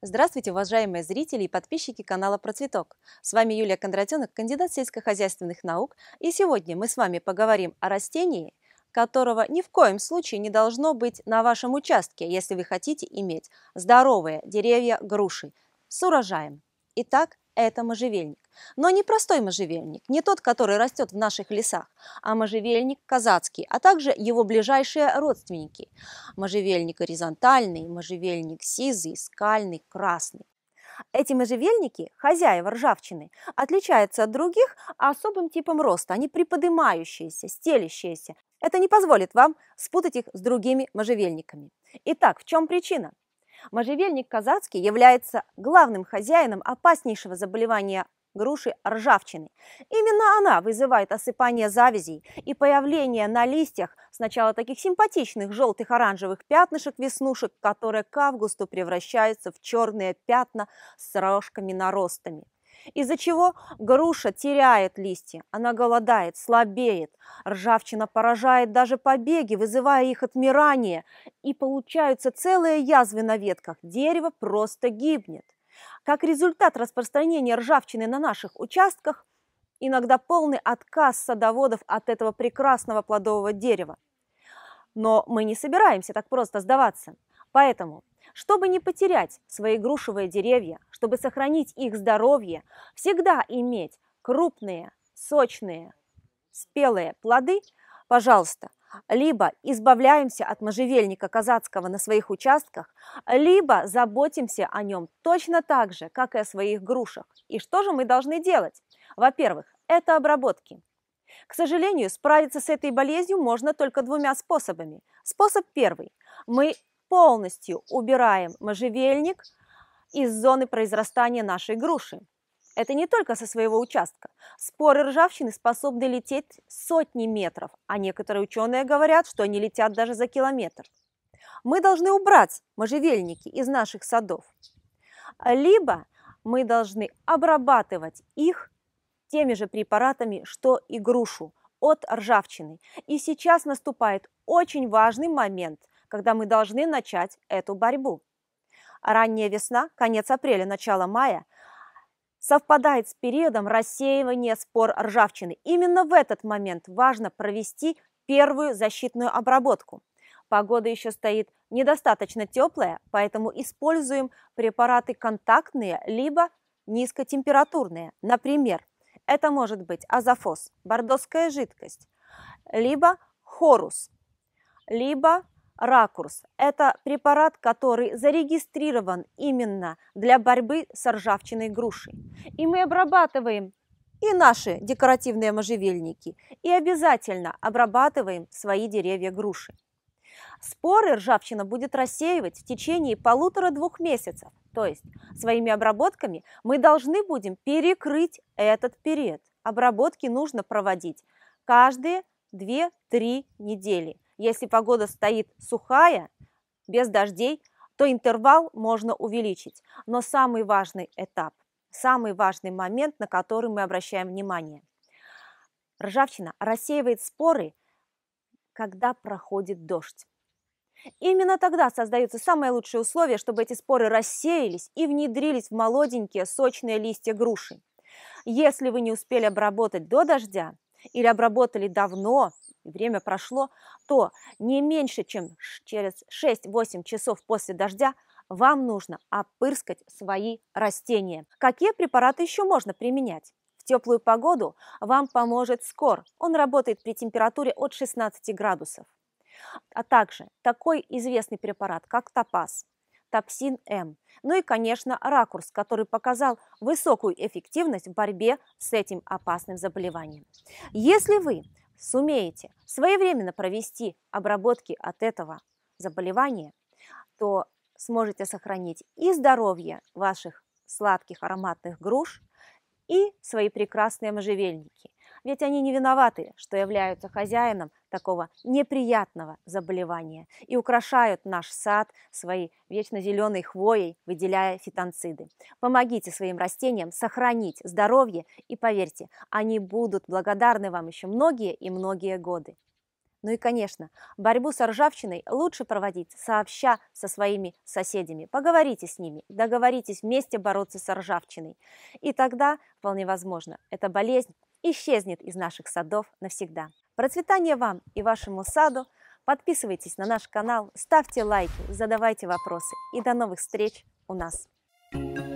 Здравствуйте, уважаемые зрители и подписчики канала Процветок. С вами Юлия Кондратенок, кандидат сельскохозяйственных наук. И сегодня мы с вами поговорим о растении, которого ни в коем случае не должно быть на вашем участке, если вы хотите иметь здоровые деревья груши с урожаем. Итак, это можжевельник. Но не простой можжевельник, не тот, который растет в наших лесах, а можжевельник казацкий, а также его ближайшие родственники. Можжевельник горизонтальный, можжевельник сизый, скальный, красный. Эти можжевельники, хозяева ржавчины, отличаются от других особым типом роста. Они приподнимающиеся, стелящиеся. Это не позволит вам спутать их с другими можжевельниками. Итак, в чем причина? Можжевельник казацкий является главным хозяином опаснейшего заболевания груши ржавчины. Именно она вызывает осыпание завязей и появление на листьях сначала таких симпатичных желтых оранжевых пятнышек веснушек, которые к августу превращаются в черные пятна с рожками-наростами из-за чего груша теряет листья, она голодает, слабеет, ржавчина поражает даже побеги, вызывая их отмирание, и получаются целые язвы на ветках, дерево просто гибнет. Как результат распространения ржавчины на наших участках, иногда полный отказ садоводов от этого прекрасного плодового дерева. Но мы не собираемся так просто сдаваться – Поэтому, чтобы не потерять свои грушевые деревья, чтобы сохранить их здоровье, всегда иметь крупные, сочные, спелые плоды, пожалуйста, либо избавляемся от можжевельника казацкого на своих участках, либо заботимся о нем точно так же, как и о своих грушах. И что же мы должны делать? Во-первых, это обработки. К сожалению, справиться с этой болезнью можно только двумя способами. Способ первый. Мы полностью убираем можжевельник из зоны произрастания нашей груши. Это не только со своего участка. Споры ржавчины способны лететь сотни метров, а некоторые ученые говорят, что они летят даже за километр. Мы должны убрать можжевельники из наших садов. Либо мы должны обрабатывать их теми же препаратами, что и грушу от ржавчины. И сейчас наступает очень важный момент – когда мы должны начать эту борьбу. Ранняя весна, конец апреля, начало мая совпадает с периодом рассеивания спор ржавчины. Именно в этот момент важно провести первую защитную обработку. Погода еще стоит недостаточно теплая, поэтому используем препараты контактные либо низкотемпературные. Например, это может быть азофос, бордоская жидкость, либо хорус, либо Ракурс – это препарат, который зарегистрирован именно для борьбы с ржавчиной груши. И мы обрабатываем и наши декоративные можжевельники, и обязательно обрабатываем свои деревья груши. Споры ржавчина будет рассеивать в течение полутора-двух месяцев, то есть своими обработками мы должны будем перекрыть этот период. Обработки нужно проводить каждые 2-3 недели. Если погода стоит сухая, без дождей, то интервал можно увеличить. Но самый важный этап, самый важный момент, на который мы обращаем внимание. Ржавчина рассеивает споры, когда проходит дождь. Именно тогда создаются самые лучшие условия, чтобы эти споры рассеялись и внедрились в молоденькие сочные листья груши. Если вы не успели обработать до дождя или обработали давно время прошло, то не меньше, чем через 6-8 часов после дождя вам нужно опырскать свои растения. Какие препараты еще можно применять? В теплую погоду вам поможет скор. Он работает при температуре от 16 градусов. А также такой известный препарат, как топаз, топсин М. Эм. Ну и, конечно, ракурс, который показал высокую эффективность в борьбе с этим опасным заболеванием. Если вы сумеете своевременно провести обработки от этого заболевания, то сможете сохранить и здоровье ваших сладких ароматных груш, и свои прекрасные можжевельники, ведь они не виноваты, что являются хозяином такого неприятного заболевания и украшают наш сад своей вечно зеленой хвоей, выделяя фитонциды. Помогите своим растениям сохранить здоровье и поверьте, они будут благодарны вам еще многие и многие годы. Ну и, конечно, борьбу с ржавчиной лучше проводить сообща со своими соседями. Поговорите с ними, договоритесь вместе бороться с ржавчиной. И тогда, вполне возможно, эта болезнь исчезнет из наших садов навсегда. Процветания вам и вашему саду! Подписывайтесь на наш канал, ставьте лайки, задавайте вопросы и до новых встреч у нас! thank you